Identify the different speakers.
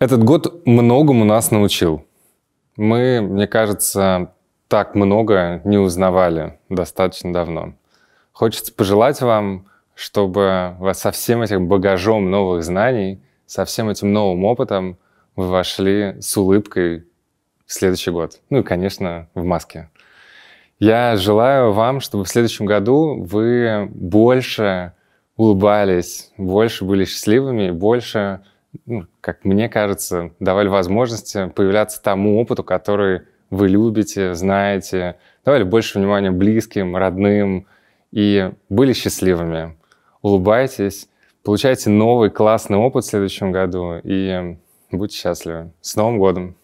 Speaker 1: Этот год многому нас научил. Мы, мне кажется, так много не узнавали достаточно давно. Хочется пожелать вам, чтобы вас со всем этим багажом новых знаний, со всем этим новым опытом вы вошли с улыбкой в следующий год. Ну и, конечно, в маске. Я желаю вам, чтобы в следующем году вы больше улыбались, больше были счастливыми, больше ну, как мне кажется, давали возможность появляться тому опыту, который вы любите, знаете, давали больше внимания близким, родным и были счастливыми. Улыбайтесь, получайте новый классный опыт в следующем году и будьте счастливы. С Новым годом!